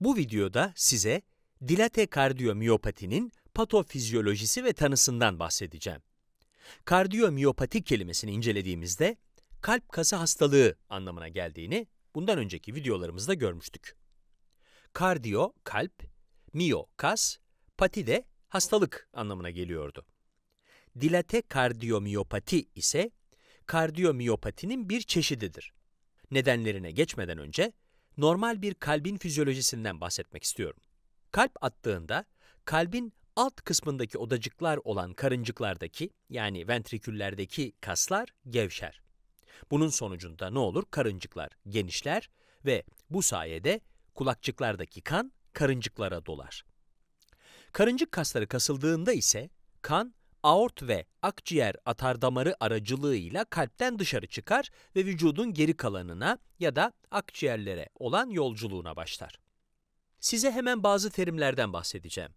Bu videoda size dilate kardiyomiyopatinin patofizyolojisi ve tanısından bahsedeceğim. Kardiyomiyopati kelimesini incelediğimizde kalp kası hastalığı anlamına geldiğini bundan önceki videolarımızda görmüştük. Kardiyo, kalp, miyo, kas, pati de hastalık anlamına geliyordu. Dilate kardiyomiyopati ise kardiyomiyopatinin bir çeşididir. Nedenlerine geçmeden önce normal bir kalbin fizyolojisinden bahsetmek istiyorum. Kalp attığında kalbin alt kısmındaki odacıklar olan karıncıklardaki yani ventriküllerdeki kaslar gevşer. Bunun sonucunda ne olur? Karıncıklar genişler ve bu sayede kulakçıklardaki kan karıncıklara dolar. Karıncık kasları kasıldığında ise kan aort ve akciğer atardamarı aracılığıyla kalpten dışarı çıkar ve vücudun geri kalanına ya da akciğerlere olan yolculuğuna başlar. Size hemen bazı terimlerden bahsedeceğim.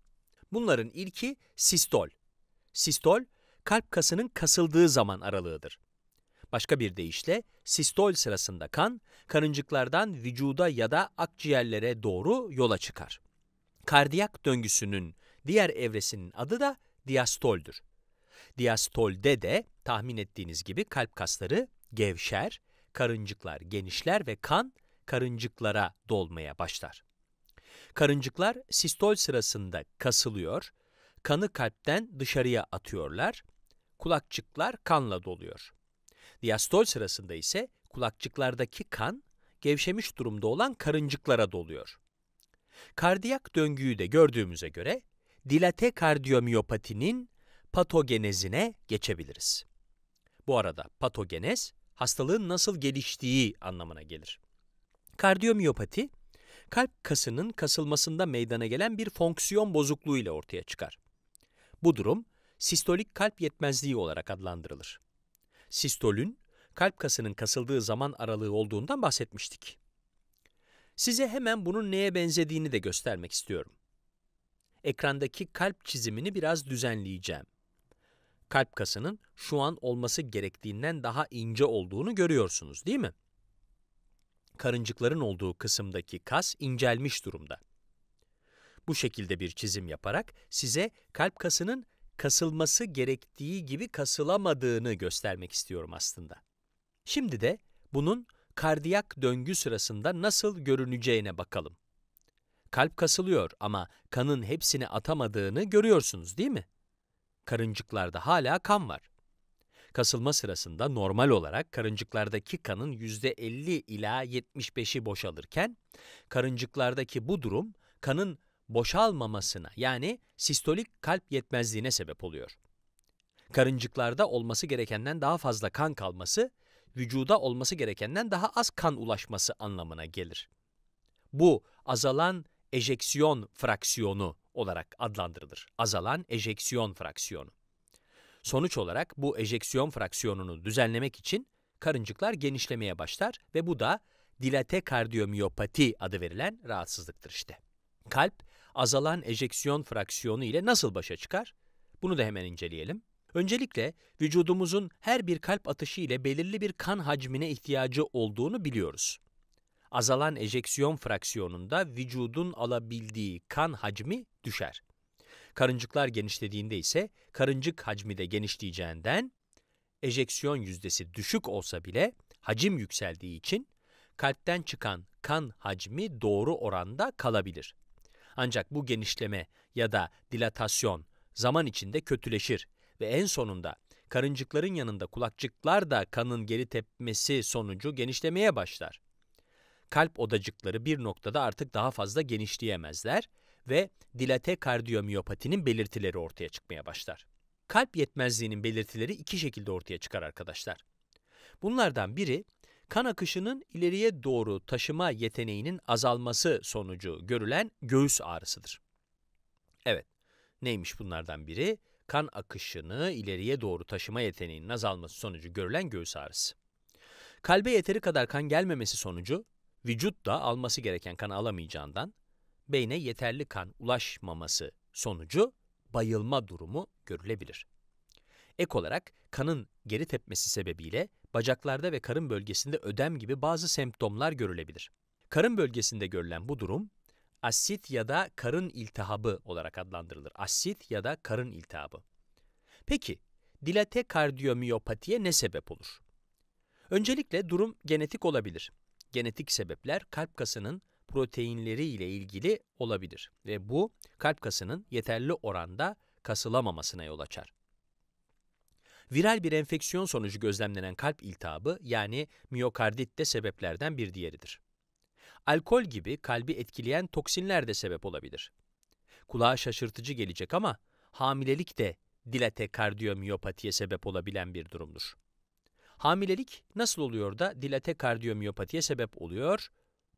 Bunların ilki sistol. Sistol, kalp kasının kasıldığı zaman aralığıdır. Başka bir deyişle, sistol sırasında kan, karıncıklardan vücuda ya da akciğerlere doğru yola çıkar. Kardiyak döngüsünün diğer evresinin adı da diastoldür. Diastolde de tahmin ettiğiniz gibi kalp kasları gevşer, karıncıklar genişler ve kan karıncıklara dolmaya başlar. Karıncıklar sistol sırasında kasılıyor, kanı kalpten dışarıya atıyorlar, kulakçıklar kanla doluyor. Diastol sırasında ise kulakçıklardaki kan gevşemiş durumda olan karıncıklara doluyor. Kardiyak döngüyü de gördüğümüze göre dilate kardiyomiyopatinin patogenezine geçebiliriz. Bu arada patogenez, hastalığın nasıl geliştiği anlamına gelir. Kardiyomiyopati, kalp kasının kasılmasında meydana gelen bir fonksiyon bozukluğu ile ortaya çıkar. Bu durum, sistolik kalp yetmezliği olarak adlandırılır. Sistolün, kalp kasının kasıldığı zaman aralığı olduğundan bahsetmiştik. Size hemen bunun neye benzediğini de göstermek istiyorum. Ekrandaki kalp çizimini biraz düzenleyeceğim kalp kasının şu an olması gerektiğinden daha ince olduğunu görüyorsunuz değil mi? Karıncıkların olduğu kısımdaki kas incelmiş durumda. Bu şekilde bir çizim yaparak size kalp kasının kasılması gerektiği gibi kasılamadığını göstermek istiyorum aslında. Şimdi de bunun kardiyak döngü sırasında nasıl görüneceğine bakalım. Kalp kasılıyor ama kanın hepsini atamadığını görüyorsunuz değil mi? karıncıklarda hala kan var. Kasılma sırasında normal olarak karıncıklardaki kanın %50 ila 75'i boşalırken, karıncıklardaki bu durum kanın boşalmamasına yani sistolik kalp yetmezliğine sebep oluyor. Karıncıklarda olması gerekenden daha fazla kan kalması, vücuda olması gerekenden daha az kan ulaşması anlamına gelir. Bu azalan ejeksiyon fraksiyonu olarak adlandırılır. Azalan ejeksiyon fraksiyonu. Sonuç olarak bu ejeksiyon fraksiyonunu düzenlemek için karıncıklar genişlemeye başlar ve bu da dilate kardiyomiyopati adı verilen rahatsızlıktır işte. Kalp azalan ejeksiyon fraksiyonu ile nasıl başa çıkar? Bunu da hemen inceleyelim. Öncelikle vücudumuzun her bir kalp atışı ile belirli bir kan hacmine ihtiyacı olduğunu biliyoruz azalan ejeksiyon fraksiyonunda vücudun alabildiği kan hacmi düşer. Karıncıklar genişlediğinde ise karıncık hacmi de genişleyeceğinden ejeksiyon yüzdesi düşük olsa bile hacim yükseldiği için kalpten çıkan kan hacmi doğru oranda kalabilir. Ancak bu genişleme ya da dilatasyon zaman içinde kötüleşir ve en sonunda karıncıkların yanında kulakçıklar da kanın geri tepmesi sonucu genişlemeye başlar kalp odacıkları bir noktada artık daha fazla genişleyemezler ve dilate kardiyomiyopatinin belirtileri ortaya çıkmaya başlar. Kalp yetmezliğinin belirtileri iki şekilde ortaya çıkar arkadaşlar. Bunlardan biri, kan akışının ileriye doğru taşıma yeteneğinin azalması sonucu görülen göğüs ağrısıdır. Evet, neymiş bunlardan biri? Kan akışını ileriye doğru taşıma yeteneğinin azalması sonucu görülen göğüs ağrısı. Kalbe yeteri kadar kan gelmemesi sonucu Vücut da alması gereken kanı alamayacağından beyne yeterli kan ulaşmaması sonucu bayılma durumu görülebilir. Ek olarak kanın geri tepmesi sebebiyle bacaklarda ve karın bölgesinde ödem gibi bazı semptomlar görülebilir. Karın bölgesinde görülen bu durum asit ya da karın iltihabı olarak adlandırılır. Asit ya da karın iltihabı. Peki, dilate kardiyomiyopatiye ne sebep olur? Öncelikle durum genetik olabilir genetik sebepler kalp kasının proteinleri ile ilgili olabilir ve bu kalp kasının yeterli oranda kasılamamasına yol açar. Viral bir enfeksiyon sonucu gözlemlenen kalp iltihabı yani miyokardit de sebeplerden bir diğeridir. Alkol gibi kalbi etkileyen toksinler de sebep olabilir. Kulağa şaşırtıcı gelecek ama hamilelik de dilate dilatekardiyomiyopatiye sebep olabilen bir durumdur. Hamilelik nasıl oluyor da dilate kardiyomiyopatiye sebep oluyor?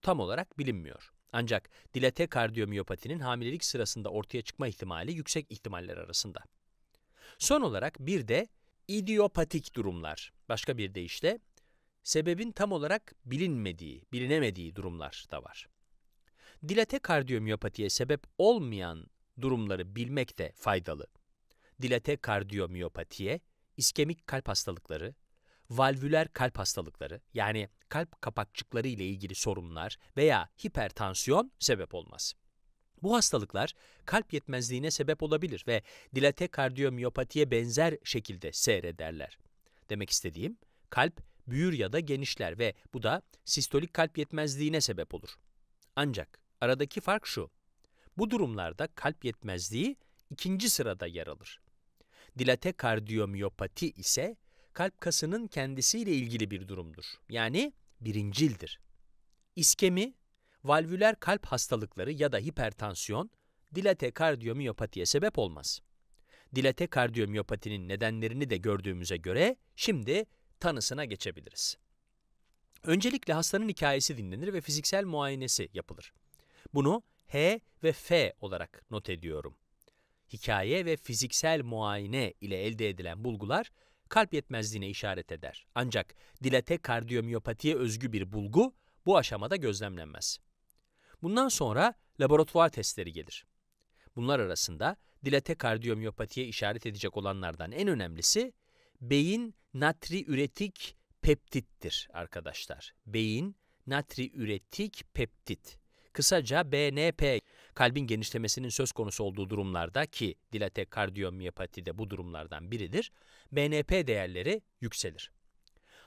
Tam olarak bilinmiyor. Ancak dilate kardiyomiyopatinin hamilelik sırasında ortaya çıkma ihtimali yüksek ihtimaller arasında. Son olarak bir de idiopatik durumlar. Başka bir deyişle sebebin tam olarak bilinmediği, bilinemediği durumlar da var. Dilate kardiyomiyopatiye sebep olmayan durumları bilmek de faydalı. Dilate kardiyomiyopatiye, iskemik kalp hastalıkları, valvüler kalp hastalıkları yani kalp kapakçıkları ile ilgili sorunlar veya hipertansiyon sebep olmaz. Bu hastalıklar kalp yetmezliğine sebep olabilir ve dilate kardiyomiyopatiye benzer şekilde seyrederler. Demek istediğim kalp büyür ya da genişler ve bu da sistolik kalp yetmezliğine sebep olur. Ancak aradaki fark şu. Bu durumlarda kalp yetmezliği ikinci sırada yer alır. Dilate kardiyomiyopati ise kalp kasının kendisiyle ilgili bir durumdur. Yani birincildir. İskemi, valvüler kalp hastalıkları ya da hipertansiyon, dilate kardiyomiyopatiye sebep olmaz. Dilate kardiyomiyopatinin nedenlerini de gördüğümüze göre şimdi tanısına geçebiliriz. Öncelikle hastanın hikayesi dinlenir ve fiziksel muayenesi yapılır. Bunu H ve F olarak not ediyorum. Hikaye ve fiziksel muayene ile elde edilen bulgular kalp yetmezliğine işaret eder. Ancak dilate kardiyomiyopatiye özgü bir bulgu bu aşamada gözlemlenmez. Bundan sonra laboratuvar testleri gelir. Bunlar arasında dilate kardiyomiyopatiye işaret edecek olanlardan en önemlisi beyin natriüretik peptittir arkadaşlar. Beyin natriüretik peptit. Kısaca BNP kalbin genişlemesinin söz konusu olduğu durumlarda ki dilate kardiyomiyopati de bu durumlardan biridir, BNP değerleri yükselir.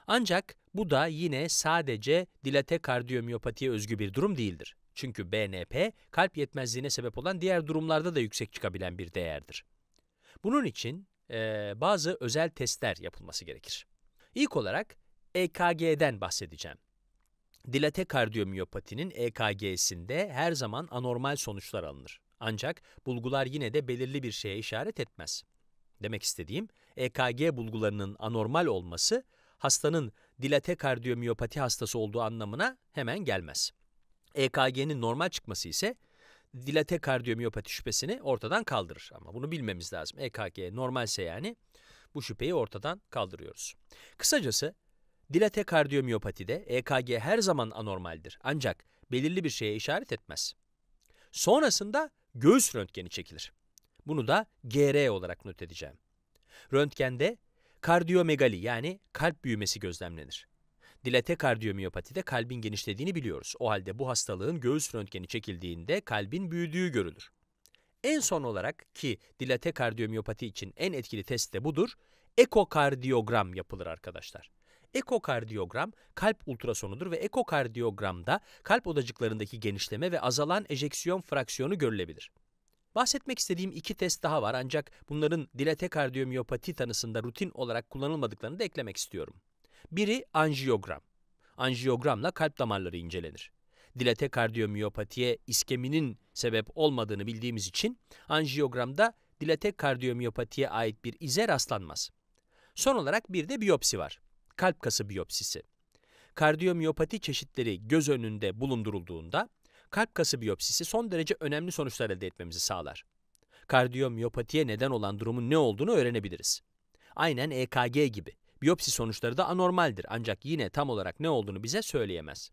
Ancak bu da yine sadece dilate kardiyomiyopatiye özgü bir durum değildir. Çünkü BNP kalp yetmezliğine sebep olan diğer durumlarda da yüksek çıkabilen bir değerdir. Bunun için e, bazı özel testler yapılması gerekir. İlk olarak EKG'den bahsedeceğim. Dilatekardiyomiyopatinin EKG'sinde her zaman anormal sonuçlar alınır. Ancak bulgular yine de belirli bir şeye işaret etmez. Demek istediğim, EKG bulgularının anormal olması, hastanın dilatekardiyomiyopati hastası olduğu anlamına hemen gelmez. EKG'nin normal çıkması ise, dilatekardiyomiyopati şüphesini ortadan kaldırır. Ama bunu bilmemiz lazım. EKG normalse yani, bu şüpheyi ortadan kaldırıyoruz. Kısacası, Dilate kardiyomiyopatide EKG her zaman anormaldir ancak belirli bir şeye işaret etmez. Sonrasında göğüs röntgeni çekilir. Bunu da GR olarak not edeceğim. Röntgende kardiyomegali yani kalp büyümesi gözlemlenir. Dilate kardiyomiyopatide kalbin genişlediğini biliyoruz. O halde bu hastalığın göğüs röntgeni çekildiğinde kalbin büyüdüğü görülür. En son olarak ki dilate kardiyomiyopati için en etkili test de budur, ekokardiyogram yapılır arkadaşlar ekokardiyogram kalp ultrasonudur ve ekokardiyogramda kalp odacıklarındaki genişleme ve azalan ejeksiyon fraksiyonu görülebilir. Bahsetmek istediğim iki test daha var ancak bunların dilate kardiyomiyopati tanısında rutin olarak kullanılmadıklarını da eklemek istiyorum. Biri anjiyogram. Anjiyogramla kalp damarları incelenir. Dilate kardiyomiyopatiye iskeminin sebep olmadığını bildiğimiz için anjiyogramda dilate kardiyomiyopatiye ait bir ize rastlanmaz. Son olarak bir de biyopsi var kalp kası biyopsisi. Kardiyomiyopati çeşitleri göz önünde bulundurulduğunda kalp kası biyopsisi son derece önemli sonuçlar elde etmemizi sağlar. Kardiyomiyopatiye neden olan durumun ne olduğunu öğrenebiliriz. Aynen EKG gibi. Biyopsi sonuçları da anormaldir ancak yine tam olarak ne olduğunu bize söyleyemez.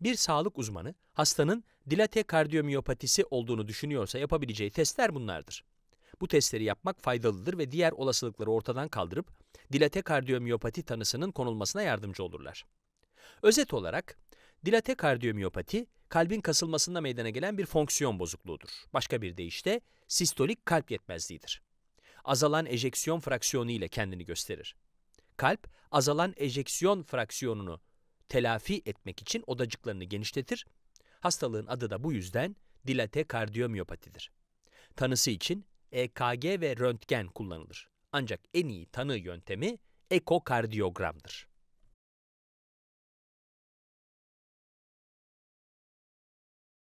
Bir sağlık uzmanı hastanın dilate kardiyomiyopatisi olduğunu düşünüyorsa yapabileceği testler bunlardır. Bu testleri yapmak faydalıdır ve diğer olasılıkları ortadan kaldırıp dilate kardiyomiyopati tanısının konulmasına yardımcı olurlar. Özet olarak, dilate kardiyomiyopati, kalbin kasılmasında meydana gelen bir fonksiyon bozukluğudur. Başka bir deyişle sistolik kalp yetmezliğidir. Azalan ejeksiyon fraksiyonu ile kendini gösterir. Kalp, azalan ejeksiyon fraksiyonunu telafi etmek için odacıklarını genişletir. Hastalığın adı da bu yüzden dilate kardiyomiyopatidir. Tanısı için EKG ve röntgen kullanılır. Ancak en iyi tanı yöntemi ekokardiyogramdır.